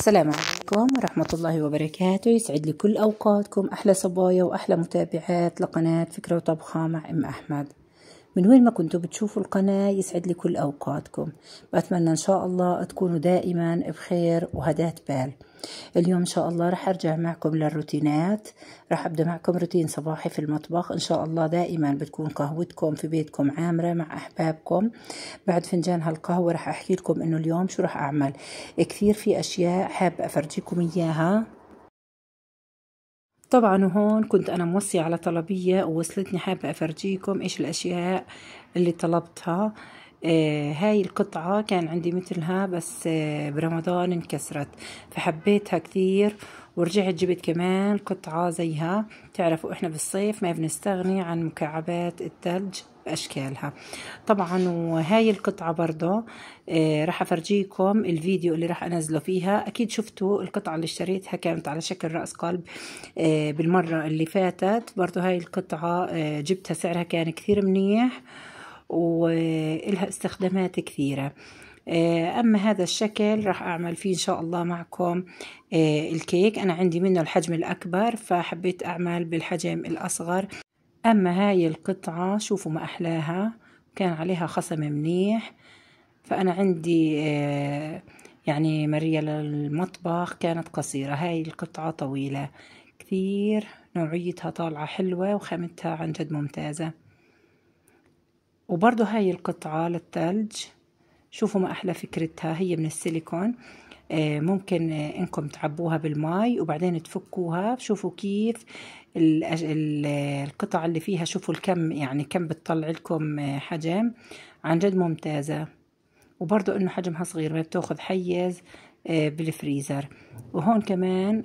السلام عليكم ورحمة الله وبركاته يسعد لكل كل أوقاتكم أحلى صبايا وأحلى متابعات لقناة فكرة وطبخة مع أم أحمد من وين ما كنتوا بتشوفوا القناة يسعد لي كل أوقاتكم بتمنى إن شاء الله تكونوا دائما بخير وهداة بال اليوم إن شاء الله رح أرجع معكم للروتينات رح أبدأ معكم روتين صباحي في المطبخ إن شاء الله دائما بتكون قهوتكم في بيتكم عامرة مع أحبابكم بعد فنجان هالقهوة رح أحكي لكم إنه اليوم شو رح أعمل كثير في أشياء حابة أفرجيكم إياها طبعا هون كنت أنا موصية على طلبية ووصلتني حابة أفرجيكم إيش الأشياء اللي طلبتها آه هاي القطعة كان عندي مثلها بس آه برمضان انكسرت فحبيتها كثير ورجعت جبت كمان قطعة زيها تعرفوا إحنا بالصيف ما بنستغني عن مكعبات الثلج بأشكالها طبعا وهاي القطعة برضه آه، راح أفرجيكم الفيديو اللي راح أنزله فيها أكيد شفتوا القطعة اللي اشتريتها كانت على شكل رأس قلب آه، بالمرة اللي فاتت برضه هاي القطعة آه، جبتها سعرها كان كثير منيح وإلها استخدامات كثيرة أما هذا الشكل راح أعمل فيه إن شاء الله معكم الكيك أنا عندي منه الحجم الأكبر فحبيت أعمل بالحجم الأصغر أما هاي القطعة شوفوا ما أحلاها كان عليها خصم منيح فأنا عندي آه، يعني مرية للمطبخ كانت قصيرة هاي القطعة طويلة كثير نوعيتها طالعة حلوة وخامتها عن جد ممتازة وبرضو هاي القطعة للثلج شوفوا ما أحلى فكرتها هي من السيليكون آه، ممكن آه، انكم تعبوها بالماء وبعدين تفكوها شوفوا كيف القطع اللي فيها شوفوا الكم يعني كم بتطلع لكم آه، حجم عن جد ممتازة وبرضو انه حجمها صغير ما بتاخذ حيز بالفريزر وهون كمان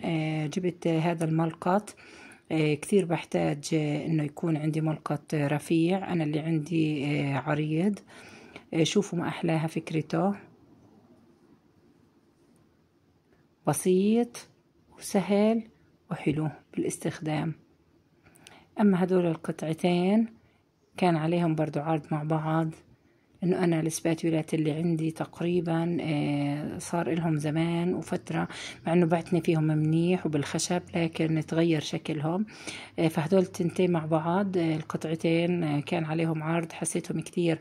جبت هذا الملقط كثير بحتاج انه يكون عندي ملقط رفيع انا اللي عندي عريض شوفوا ما احلاها فكرته بسيط وسهل وحلو بالاستخدام أما هدول القطعتين كان عليهم برضو عرض مع بعض انه انا السباتولات اللي عندي تقريبا آه، صار لهم زمان وفترة مع انه بعتني فيهم منيح وبالخشب لكن تغير شكلهم آه، فهدول التنتين مع بعض آه، القطعتين كان عليهم عرض حسيتهم كتير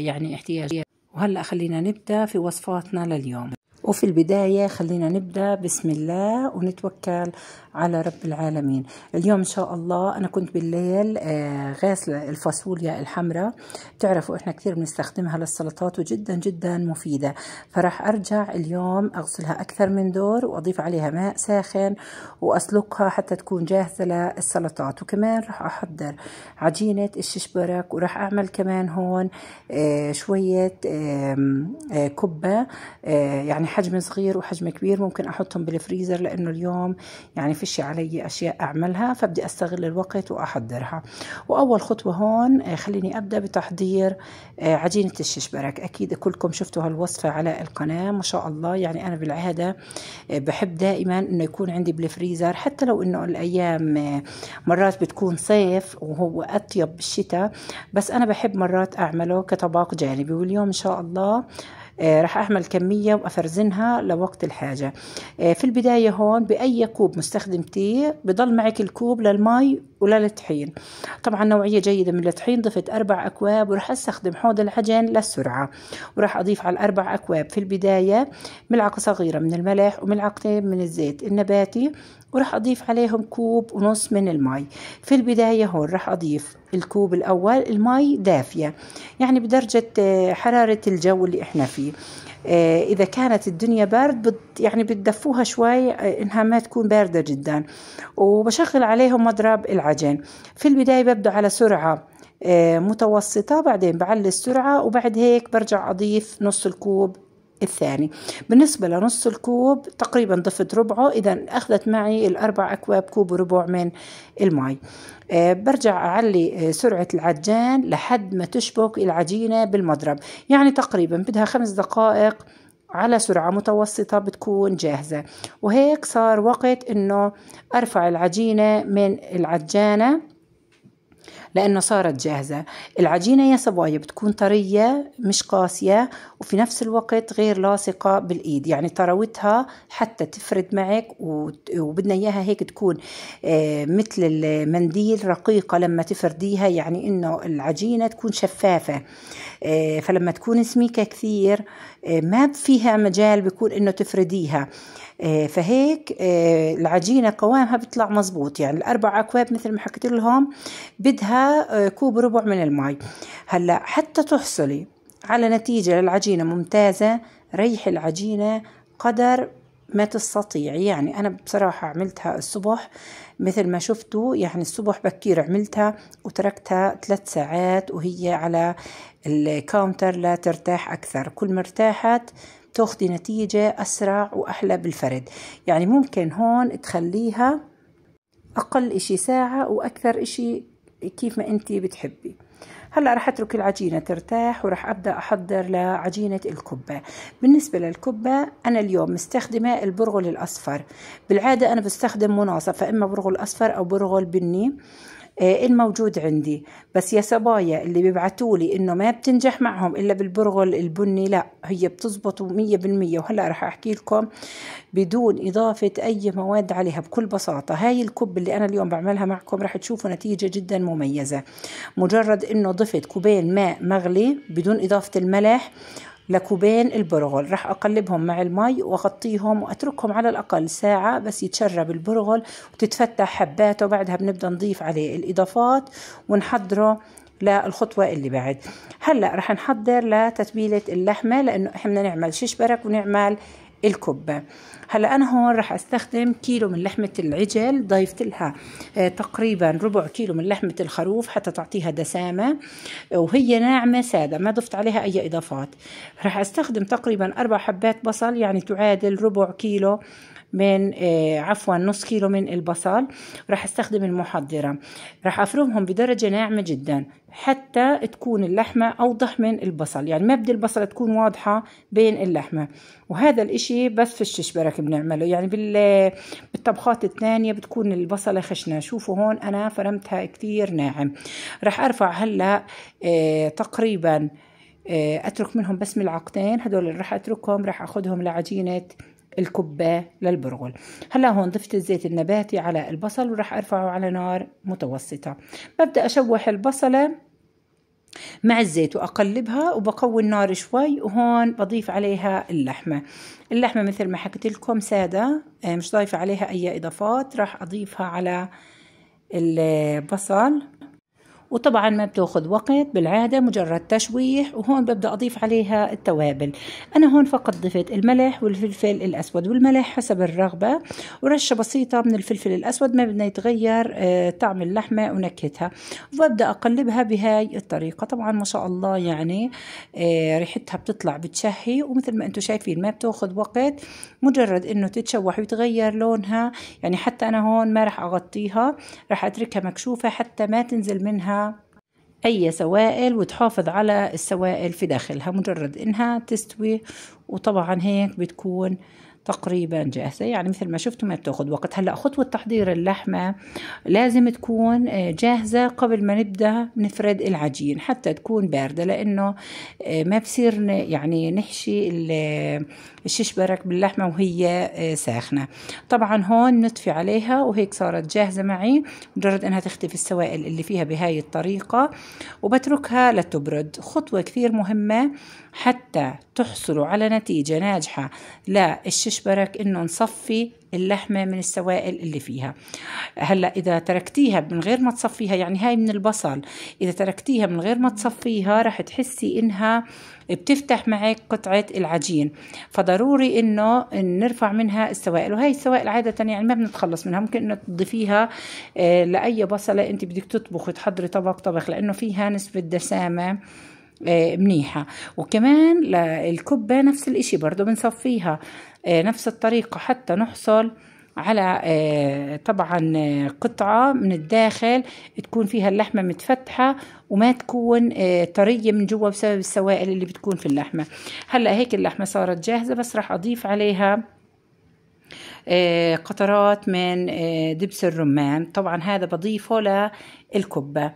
يعني احتياج وهلأ خلينا نبدأ في وصفاتنا لليوم وفي البداية خلينا نبدأ بسم الله ونتوكل على رب العالمين اليوم إن شاء الله أنا كنت بالليل آه، غاسلة الفاصوليا الحمراء تعرفوا إحنا كثير بنستخدمها للسلطات وجدا جدا مفيدة فراح أرجع اليوم أغسلها أكثر من دور وأضيف عليها ماء ساخن وأسلقها حتى تكون جاهزة للسلطات وكمان راح أحضر عجينة الششبرك وراح أعمل كمان هون آه، شوية كبة آه، يعني حجم صغير وحجم كبير ممكن احطهم بالفريزر لانه اليوم يعني فيش علي اشياء اعملها فبدي استغل الوقت واحضرها واول خطوه هون آه، خليني ابدا بتحضير آه، عجينه الششبرك اكيد كلكم شفتوا هالوصفه على القناه ما شاء الله يعني انا بالعاده آه، بحب دائما انه يكون عندي بالفريزر حتى لو انه الايام مرات بتكون صيف وهو اطيب بالشتاء بس انا بحب مرات اعمله كطباق جانبي واليوم ان شاء الله آه، راح أعمل كمية وأفرزنها لوقت الحاجة آه، في البداية هون بأي كوب مستخدمتيه بضل معك الكوب للمي وللطحين طبعا نوعية جيدة من الطحين ضفت أربع أكواب وراح أستخدم حوض العجن للسرعة وراح أضيف على الأربع أكواب في البداية ملعقة صغيرة من الملح وملعقتين من الزيت النباتي وراح أضيف عليهم كوب ونص من المي في البداية هون راح أضيف الكوب الأول المي دافية يعني بدرجة آه، حرارة الجو اللي احنا فيه آه، إذا كانت الدنيا بارد يعني بتدفوها شوي آه، إنها ما تكون باردة جدا وبشغل عليهم مضرب العجين في البداية ببدأ على سرعة متوسطة بعدين بعلي السرعة وبعد هيك برجع أضيف نص الكوب الثاني بالنسبة لنص الكوب تقريبا ضفت ربعه إذا أخذت معي الأربع أكواب كوب وربع من المي آه، برجع أعلي آه، سرعة العجان لحد ما تشبك العجينة بالمضرب يعني تقريبا بدها خمس دقائق على سرعة متوسطة بتكون جاهزة وهيك صار وقت انه ارفع العجينة من العجانة لأنه صارت جاهزة العجينة يا صبايا بتكون طرية مش قاسية وفي نفس الوقت غير لاصقة بالإيد يعني طراوتها حتى تفرد معك وبدنا إياها هيك تكون آه، مثل المنديل رقيقة لما تفرديها يعني إنه العجينة تكون شفافة آه، فلما تكون سميكة كثير آه، ما فيها مجال بيكون إنه تفرديها فهيك العجينة قوامها بيطلع مزبوط يعني الأربع أكواب مثل ما حكيت لهم بدها آه، كوب ربع من الماء هلا حتى تحصلي على نتيجة للعجينة ممتازة ريحي العجينة قدر ما تستطيعي يعني أنا بصراحة عملتها الصبح مثل ما شفتوا يعني الصبح بكير عملتها وتركتها ثلاث ساعات وهي على الكاونتر لا ترتاح أكثر كل ما ارتاحت تاخدي نتيجة أسرع وأحلى بالفرد يعني ممكن هون تخليها أقل إشي ساعة وأكثر إشي كيف ما انت بتحبي هلا رح اترك العجينه ترتاح ورح ابدا احضر لعجينه الكبه بالنسبه للكبه انا اليوم مستخدمه البرغل الاصفر بالعاده انا بستخدم مناصف فاما برغل اصفر او برغل بني الموجود إيه، عندي بس يا صبايا اللي بيبعتوا لي انه ما بتنجح معهم الا بالبرغل البني لا هي بتزبط 100% وهلا رح احكي لكم بدون اضافه اي مواد عليها بكل بساطه هاي الكب اللي انا اليوم بعملها معكم رح تشوفوا نتيجه جدا مميزه مجرد انه ضفت كوبين ماء مغلي بدون اضافه الملح لكوبين البرغل راح أقلبهم مع المي وأغطيهم وأتركهم على الأقل ساعة بس يتشرب البرغل وتتفتح حباته بعدها بنبدأ نضيف عليه الإضافات ونحضره للخطوة اللي بعد هلأ رح نحضر لتتبيلة اللحمة لأنه إحنا نعمل شيش برك ونعمل الكبة هلا انا هون راح استخدم كيلو من لحمه العجل ضيفت لها آه، تقريبا ربع كيلو من لحمه الخروف حتى تعطيها دسامه وهي ناعمه ساده ما ضفت عليها اي اضافات راح استخدم تقريبا اربع حبات بصل يعني تعادل ربع كيلو من آه، عفوا نص كيلو من البصل راح استخدم المحضرة راح أفرمهم بدرجة ناعمة جدا حتى تكون اللحمة أوضح من البصل يعني ما بدي البصل تكون واضحة بين اللحمة وهذا الإشي بس في الششبرك بنعمله يعني بال... بالطبخات الثانية بتكون البصلة خشنة شوفوا هون أنا فرمتها كثير ناعم راح أرفع هلأ آه تقريبا آه، اترك منهم بس ملعقتين هدول اللي راح اتركهم راح اخذهم لعجينه الكبة للبرغل هلا هون ضفت الزيت النباتي على البصل وراح ارفعه على نار متوسطة ببدأ اشوح البصلة مع الزيت وأقلبها وبقوي النار شوي وهون بضيف عليها اللحمة اللحمة مثل ما حكيت لكم سادة مش ضايفة عليها أي إضافات راح أضيفها على البصل وطبعا ما بتاخذ وقت بالعادة مجرد تشويح وهون ببدأ أضيف عليها التوابل أنا هون فقط ضفت الملح والفلفل الأسود والملح حسب الرغبة ورشة بسيطة من الفلفل الأسود ما بدنا يتغير آه، طعم اللحمة ونكهتها وببدأ أقلبها بهاي الطريقة طبعا ما شاء الله يعني آه، ريحتها بتطلع بتشهي ومثل ما أنتم شايفين ما بتاخذ وقت مجرد أنه تتشوح ويتغير لونها يعني حتى أنا هون ما راح أغطيها راح أتركها مكشوفة حتى ما تنزل منها أي سوائل وتحافظ على السوائل في داخلها مجرد إنها تستوي وطبعا هيك بتكون تقريبا جاهزة يعني مثل ما شفتوا ما بتاخذ وقت هلا خطوة تحضير اللحمة لازم تكون آه، جاهزة قبل ما نبدأ نفرد العجين حتى تكون باردة لأنه آه، ما بصير يعني نحشي آه، الششبرك باللحمة وهي ساخنة طبعا هون نطفي عليها وهيك صارت جاهزة معي مجرد أنها تختفي السوائل اللي فيها بهاي الطريقة وبتركها لتبرد خطوة كثير مهمة حتى تحصلوا على نتيجة ناجحة للششبرك بيجبرك انه نصفي اللحمة من السوائل اللي فيها هلأ إذا تركتيها من غير ما تصفيها يعني هاي من البصل إذا تركتيها من غير ما تصفيها رح تحسي إنها بتفتح معك قطعة العجين فضروري إنه نرفع منها السوائل وهي السوائل عادة يعني ما بنتخلص منها ممكن إنه تضيفيها آه، لأي بصلة أنت بدك تطبخ وتحضري طبق طبخ لأنه فيها نسبة دسامة آه، منيحة وكمان الكبة نفس الاشي برضو بنصفيها نفس الطريقة حتى نحصل على آه، طبعا آه، قطعة من الداخل تكون فيها اللحمة متفتحة وما تكون آه، طرية من جوا بسبب السوائل اللي بتكون في اللحمة هلأ هيك اللحمة صارت جاهزة بس راح أضيف عليها قطرات من دبس الرمان طبعا هذا بضيفه للكبة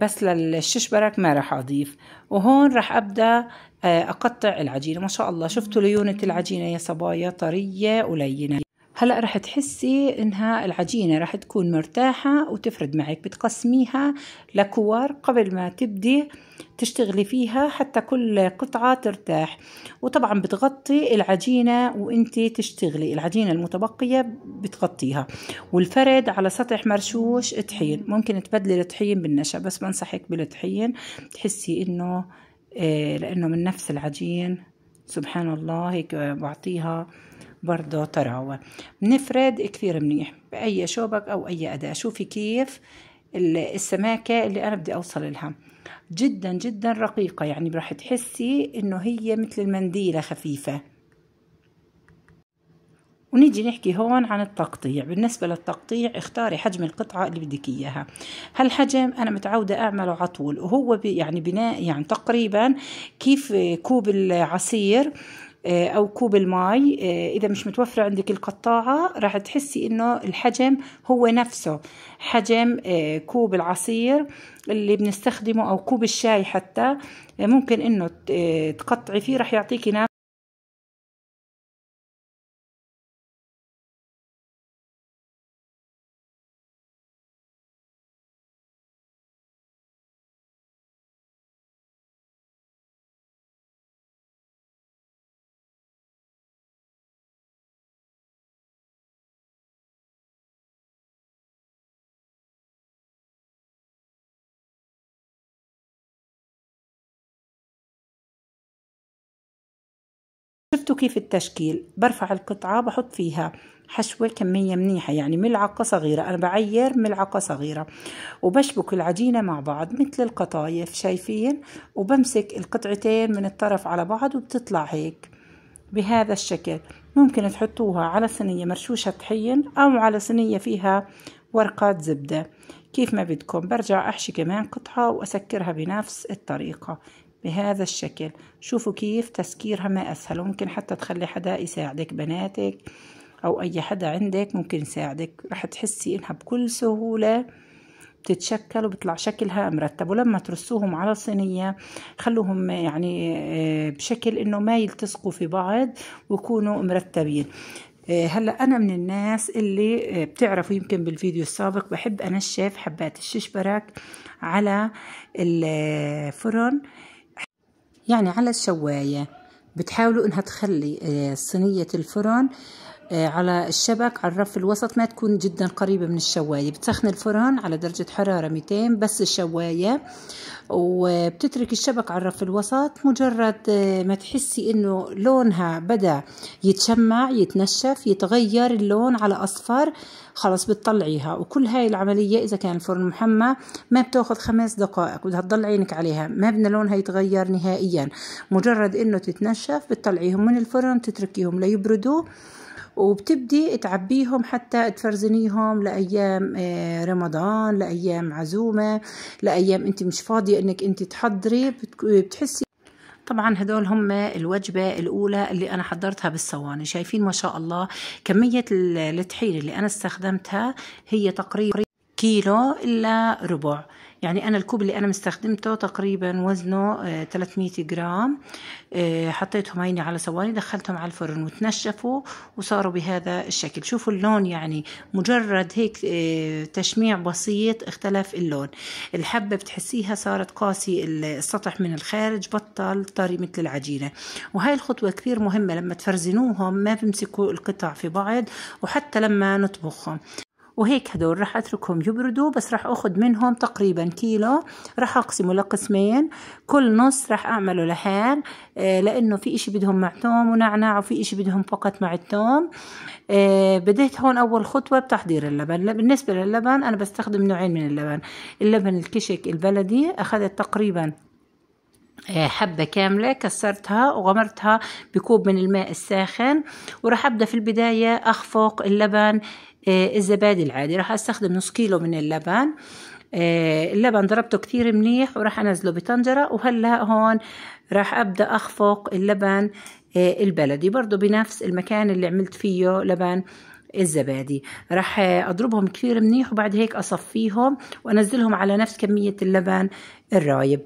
بس للششبرك ما راح أضيف وهون راح أبدأ آه، أقطع العجينة ما شاء الله شفتوا ليونة العجينة يا صبايا طرية ولينة هلا رح تحسي انها العجينه رح تكون مرتاحه وتفرد معك بتقسميها لكور قبل ما تبدي تشتغلي فيها حتى كل قطعه ترتاح وطبعا بتغطي العجينه وانت تشتغلي العجينه المتبقيه بتغطيها والفرد على سطح مرشوش طحين ممكن تبدلي الطحين بالنشا بس بنصحك بالطحين تحسي انه إيه، لأنه من نفس العجين سبحان الله هيك بعطيها برضه طراوة بنفرد كثير منيح بأي شوبك أو أي أداة شوفي كيف السماكة اللي أنا بدي أوصل لها جدا جدا رقيقة يعني راح تحسي إنه هي مثل المنديلة خفيفة ونيجي نحكي هون عن التقطيع بالنسبة للتقطيع اختاري حجم القطعة اللي بدك إياها هالحجم أنا متعودة أعمله على طول وهو يعني بناء يعني تقريبا كيف كوب العصير آه، او كوب الماي آه، اذا مش متوفره عندك القطاعه راح تحسي انه الحجم هو نفسه حجم آه، كوب العصير اللي بنستخدمه او كوب الشاي حتى ممكن انه تقطعي فيه راح يعطيكي شفتوا كيف التشكيل برفع القطعة بحط فيها حشوة كمية منيحة يعني ملعقة صغيرة أنا بعير ملعقة صغيرة وبشبك العجينة مع بعض مثل القطايف شايفين وبمسك القطعتين من الطرف على بعض وبتطلع هيك بهذا الشكل ممكن تحطوها على صينية مرشوشة طحين أو على صينية فيها ورقات زبدة كيف ما بدكم برجع أحشي كمان قطعة وأسكرها بنفس الطريقة بهذا الشكل شوفوا كيف تسكيرها ما أسهل وممكن حتى تخلي حدا يساعدك بناتك أو أي حدا عندك ممكن يساعدك رح تحسي إنها بكل سهولة بتتشكل وبطلع شكلها مرتب ولما ترصوهم على صينية خلوهم يعني آه، بشكل إنه ما يلتصقوا في بعض ويكونوا مرتبين آه، هلا انا من الناس اللي آه، بتعرفوا يمكن بالفيديو السابق بحب انشف حبات الششبرك على الفرن يعني على الشواية بتحاولوا انها تخلي آه، صينية الفرن آه، على الشبك على الرف الوسط ما تكون جدا قريبة من الشواية بتسخن الفرن على درجة حرارة 200 بس الشواية وبتترك الشبك على الرف الوسط مجرد آه، ما تحسي انه لونها بدا يتشمع يتنشف يتغير اللون على اصفر خلص بتطلعيها وكل هاي العملية اذا كان الفرن محمى ما بتاخذ خمس دقائق بدها تضل عينك عليها ما بدنا لونها يتغير نهائيا مجرد انه تتنشف بتطلعيهم من الفرن تتركيهم ليبردوا وبتبدي تعبيهم حتى تفرزنيهم لأيام آه، رمضان لأيام عزومة لأيام أنت مش فاضية أنك أنت تحضري بتحسي طبعا هدول هم الوجبة الأولى اللي أنا حضرتها بالصواني شايفين ما شاء الله كمية الطحين اللي أنا استخدمتها هي تقريبا كيلو إلا ربع يعني أنا الكوب اللي أنا مستخدمته تقريبا وزنه 300 آه، جرام آه، حطيتهم هيني على صواني دخلتهم على الفرن وتنشفوا وصاروا بهذا الشكل شوفوا اللون يعني مجرد هيك آه، تشميع بسيط اختلف اللون الحبة بتحسيها صارت قاسي السطح من الخارج بطل طري مثل العجينة وهاي الخطوة كثير مهمة لما تفرزنوهم ما بمسكوا القطع في بعض وحتى لما نطبخهم وهيك هدول راح اتركهم يبردوا بس راح اخذ منهم تقريبا كيلو راح اقسمه لقسمين كل نص راح اعمله لحال آه، لانه في اشي بدهم مع توم ونعناع وفي اشي بدهم فقط مع التوم آه، بديت هون اول خطوة بتحضير اللبن بالنسبة للبن انا بستخدم نوعين من اللبن اللبن الكشك البلدي اخذت تقريبا آه، حبة كاملة كسرتها وغمرتها بكوب من الماء الساخن وراح أبدأ في البداية أخفق اللبن آه، الزبادي العادي راح أستخدم نص كيلو من اللبن آه، اللبن ضربته كتير منيح وراح أنزله بطنجرة وهلأ هون راح أبدأ أخفق اللبن البلدي برضو بنفس المكان اللي عملت فيه لبن الزبادي راح اضربهم كثير منيح وبعد هيك اصفيهم وانزلهم على نفس كميه اللبن الرايب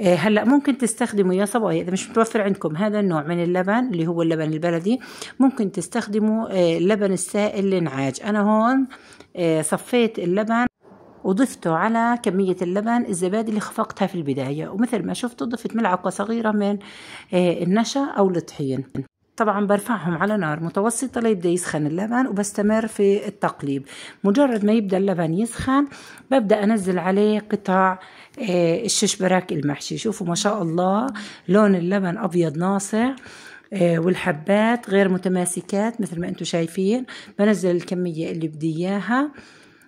آه، هلا ممكن تستخدموا يا صبايا اذا مش متوفر عندكم هذا النوع من اللبن اللي هو اللبن البلدي ممكن تستخدموا آه، اللبن السائل الانعاج انا هون آه، صفيت اللبن وضفته على كمية اللبن الزبادي اللي خفقتها في البداية ومثل ما شفتوا ضفت ملعقة صغيرة من النشا أو الطحين طبعا برفعهم على نار متوسطة ليبدأ يسخن اللبن وبستمر في التقليب مجرد ما يبدأ اللبن يسخن ببدأ أنزل عليه قطع آه، الششبرك المحشي شوفوا ما شاء الله لون اللبن أبيض ناصع آه، والحبات غير متماسكات مثل ما انتم شايفين بنزل الكمية اللي بدي اياها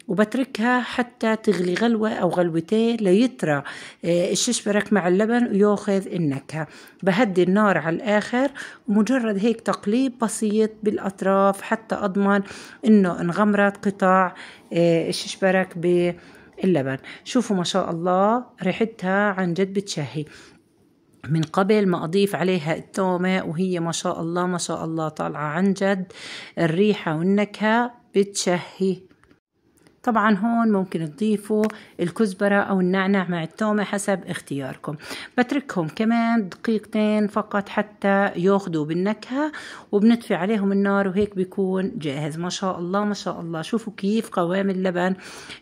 وبتركها حتى تغلي غلوة أو غلوتين ليترى آه، الششبرك مع اللبن وياخذ النكهة بهدي النار على الآخر ومجرد هيك تقليب بسيط بالأطراف حتى أضمن إنه انغمرت قطع آه، الششبرك باللبن شوفوا ما شاء الله ريحتها عن جد بتشهي من قبل ما أضيف عليها التومة وهي ما شاء الله ما شاء الله طالعة عن جد الريحة والنكهة بتشهي طبعا هون ممكن تضيفوا الكزبرة أو النعناع مع التومة حسب اختياركم بتركهم كمان دقيقتين فقط حتى ياخدوا بالنكهة وبنطفي عليهم النار وهيك بيكون جاهز ما شاء الله ما شاء الله شوفوا كيف قوام اللبن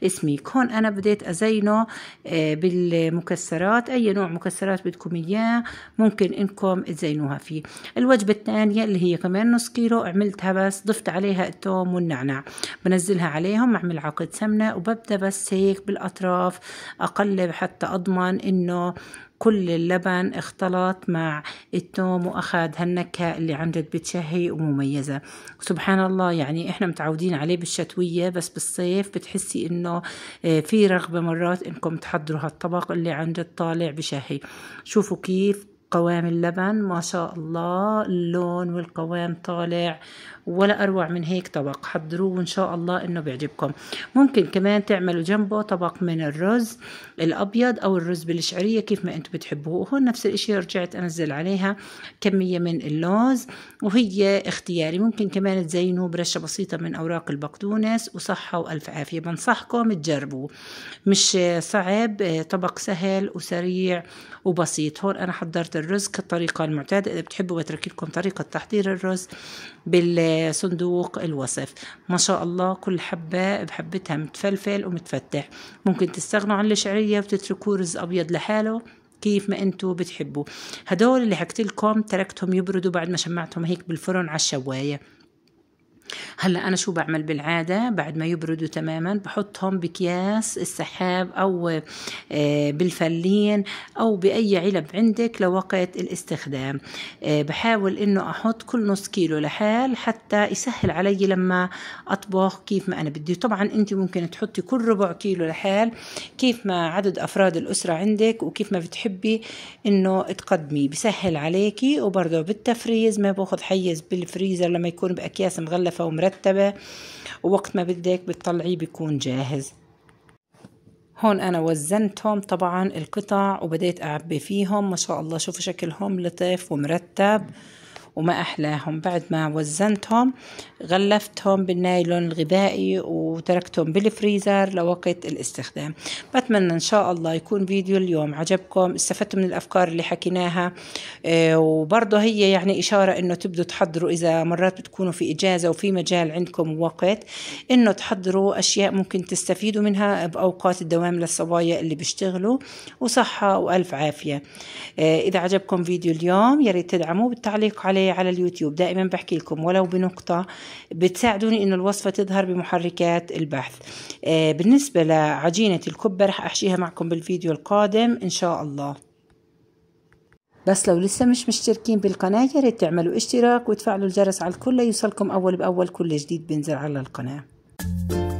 سميك هون أنا بديت أزينه آه، بالمكسرات أي نوع مكسرات بدكم إياه ممكن إنكم تزينوها فيه الوجبة الثانية اللي هي كمان نص كيلو عملتها بس ضفت عليها التوم والنعناع بنزلها عليهم أعمل عقد سمنة وببدأ بس هيك بالأطراف أقلب حتى أضمن إنه كل اللبن اختلط مع التوم واخذ هالنكهه اللي عن جد بتشهي ومميزه سبحان الله يعني احنا متعودين عليه بالشتويه بس بالصيف بتحسي انه آه، في رغبه مرات انكم تحضروا هالطبق اللي عن جد طالع بشهي شوفوا كيف قوام اللبن ما شاء الله اللون والقوام طالع ولا اروع من هيك طبق حضروه وان شاء الله انه بيعجبكم ممكن كمان تعملوا جنبه طبق من الرز الابيض او الرز بالشعريه كيف ما انتم بتحبوه وهون نفس الاشي رجعت انزل عليها كميه من اللوز وهي اختياري ممكن كمان تزينوه برشه بسيطه من اوراق البقدونس وصحه والف عافيه بنصحكم تجربوه مش صعب طبق سهل وسريع وبسيط هون انا حضرت الرز كالطريقه المعتاده اذا بتحبوا بترك لكم طريقه تحضير الرز بال صندوق الوصف ما شاء الله كل حبة بحبتها متفلفل ومتفتح ممكن تستغنوا عن الشعرية وتتركوا رز أبيض لحاله كيف ما انتم بتحبوا هدول اللي حكيت لكم تركتهم يبردوا بعد ما شمعتهم هيك بالفرن على الشوايه هلا انا شو بعمل بالعاده بعد ما يبردوا تماما بحطهم باكياس السحاب او آه، بالفلين او باي علب عندك لوقت الاستخدام آه، بحاول انه احط كل نص كيلو لحال حتى يسهل علي لما اطبخ كيف ما انا بدي طبعا انت ممكن تحطي كل ربع كيلو لحال كيف ما عدد افراد الاسره عندك وكيف ما بتحبي انه تقدمي بسهل عليكي وبرضه بالتفريز ما باخذ حيز بالفريزر لما يكون باكياس مغلفه ومرتبة ووقت ما بدك بتطلعيه بيكون جاهز هون أنا وزنتهم طبعا القطع وبديت أعبي فيهم ما شاء الله شوفوا شكلهم لطيف ومرتب وما أحلاهم بعد ما وزنتهم غلفتهم بالنايلون الغذائي وتركتهم بالفريزر لوقت الاستخدام بتمنى إن شاء الله يكون فيديو اليوم عجبكم استفدتوا من الأفكار اللي حكيناها آه، وبرضه هي يعني إشارة إنه تبدوا تحضروا إذا مرات بتكونوا في إجازة وفي مجال عندكم وقت إنه تحضروا أشياء ممكن تستفيدوا منها بأوقات الدوام للصبايا اللي بيشتغلوا وصحة وألف عافية آه، إذا عجبكم فيديو اليوم يا ريت تدعموه بالتعليق عليه علي على اليوتيوب دائما بحكي لكم ولو بنقطة بتساعدوني إنه الوصفة تظهر بمحركات البحث آه، بالنسبة لعجينة الكبة رح أحشيها معكم بالفيديو القادم إن شاء الله بس لو لسه مش مشتركين بالقناة يا ريت تعملوا اشتراك وتفعلوا الجرس على الكل ليوصلكم أول بأول كل جديد بنزل على القناة